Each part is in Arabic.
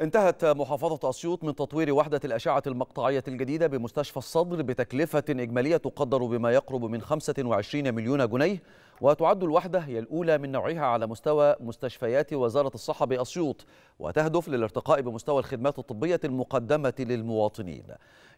انتهت محافظة أسيوط من تطوير وحدة الأشعة المقطعية الجديدة بمستشفى الصدر بتكلفة إجمالية تقدر بما يقرب من 25 مليون جنيه وتعد الوحدة هي الأولى من نوعها على مستوى مستشفيات وزارة الصحة بأسيوط وتهدف للارتقاء بمستوى الخدمات الطبية المقدمة للمواطنين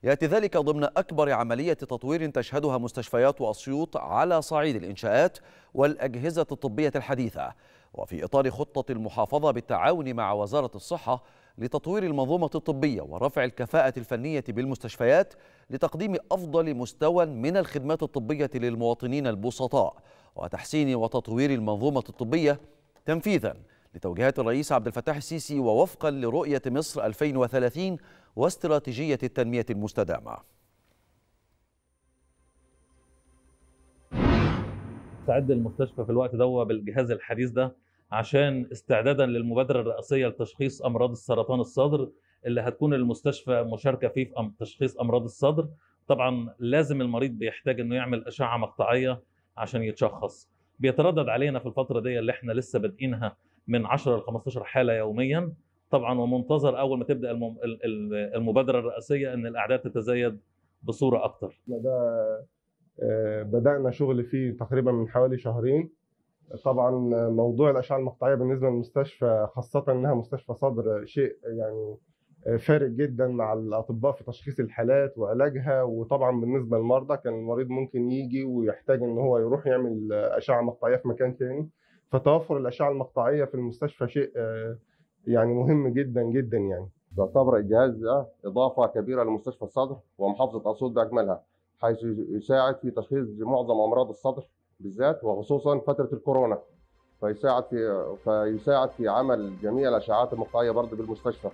يأتي ذلك ضمن أكبر عملية تطوير تشهدها مستشفيات أسيوط على صعيد الإنشاءات والأجهزة الطبية الحديثة وفي إطار خطة المحافظة بالتعاون مع وزارة الصحة لتطوير المنظومة الطبية ورفع الكفاءة الفنية بالمستشفيات لتقديم أفضل مستوى من الخدمات الطبية للمواطنين البسطاء وتحسين وتطوير المنظومة الطبية تنفيذاً لتوجيهات الرئيس عبد الفتاح السيسي ووفقا لرؤية مصر 2030 واستراتيجية التنمية المستدامة تعد المستشفى في الوقت ده بالجهاز الحديث ده عشان استعدادا للمبادره الرئاسيه لتشخيص امراض السرطان الصدر اللي هتكون المستشفى مشاركه فيه في تشخيص امراض الصدر طبعا لازم المريض بيحتاج انه يعمل اشعه مقطعيه عشان يتشخص بيتردد علينا في الفتره دي اللي احنا لسه بادئينها من 10 ل 15 حاله يوميا طبعا ومنتظر اول ما تبدا المبادره الرئاسيه ان الاعداد تتزايد بصوره اكتر ده آه، بدانا شغل فيه تقريبا من حوالي شهرين طبعا موضوع الاشعه المقطعيه بالنسبه للمستشفى خاصه انها مستشفى صدر شيء يعني فارق جدا مع الاطباء في تشخيص الحالات وعلاجها وطبعا بالنسبه للمرضى كان المريض ممكن يجي ويحتاج ان هو يروح يعمل اشعه مقطعيه في مكان ثاني فتوفر الاشعه المقطعيه في المستشفى شيء آه، يعني مهم جدا جدا يعني يعتبر الجهاز ده آه، اضافه كبيره لمستشفى الصدر ومحافظه اسيوط باكملها حيث يساعد في تشخيص معظم امراض الصدر بالذات وخصوصا فتره الكورونا فيساعد في فيساعد في عمل جميع الاشعاعات المقطعيه برضه بالمستشفى